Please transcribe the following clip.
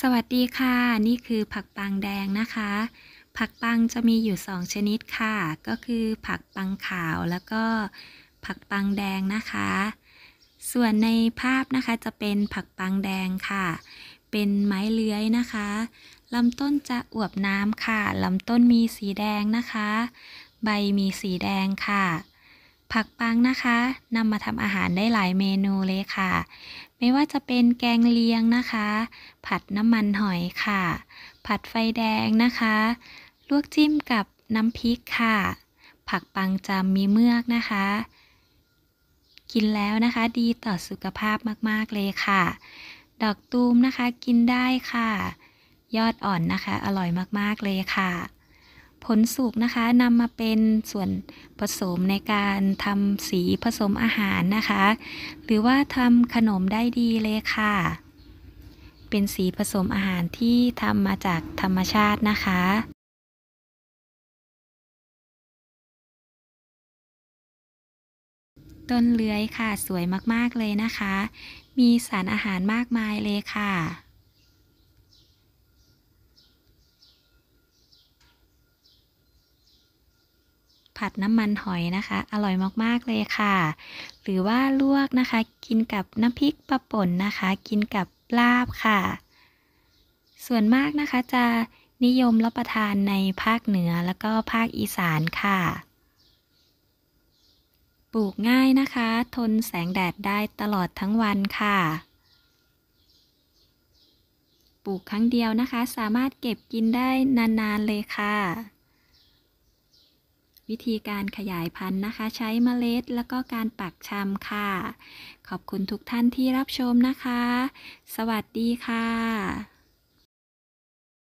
สวัสดีค่ะ นี่คือผักปังแดงนะคะ ผักปังจะมีอยู่สองชนิดค่ะ ก็คือผักปังขาวแล้วก็ ผักปังแดงนะคะ ส่วนในภาพนะคะจะเป็นผักปังแดงค่ะ เป็นไม้ เลื้อยนะคะลำต้นจะอวบน้ำค่ะลำต้นมีสีแดงนะคะ ใบมีสีแดงค่ะผักปังนะคะนำมาทำอาหารได้หลายเมนูเลยค่ะ ไม่ว่าจะเป็นแกงเลียงนะคะ ผัดน้ำมันหอยค่ะ ผัดไฟแดงนะคะลวกจิ้มกับน้ำพริกค่ะ ผักปังจำมีเมือกนะคะ กินแล้วนะคะ ดีต่อสุขภาพมากๆเลยค่ะดอกตูมนะคะกินได้ค่ะ ยอดอ่อนนะคะอร่อยมากๆเลยค่ะผลสุกนะคะนำมาเป็นส่วนผสมในการทำสีผสมอาหารนะคะ หรือว่าทำขนมได้ดีเลยค่ะ เป็นสีผสมอาหารที่ทำมาจากธรรมชาตินะคะ ต้นเลื้อยค่ะสวยมากๆเลยนะคะ มีสารอาหารมากมายเลยค่ะผัดน้ำมันหอยนะคะ อร่อยมากๆเลยค่ะ หรือว่าลวกนะคะ กินกับน้ำพริกปลาป่นนะคะ กินกับลาบค่ะ ส่วนมากนะคะจะนิยมรับประทานในภาคเหนือแล้วก็ภาคอีสานค่ะ ปลูกง่ายนะคะ ทนแสงแดดได้ตลอดทั้งวันค่ะ ปลูกครั้งเดียวนะคะ สามารถเก็บกินได้นานๆเลยค่ะวิธีการขยายพันธุ์นะคะ ใช้เมล็ดแล้วก็การปักชำค่ะ ขอบคุณทุกท่านที่รับชมนะคะ สวัสดีค่ะ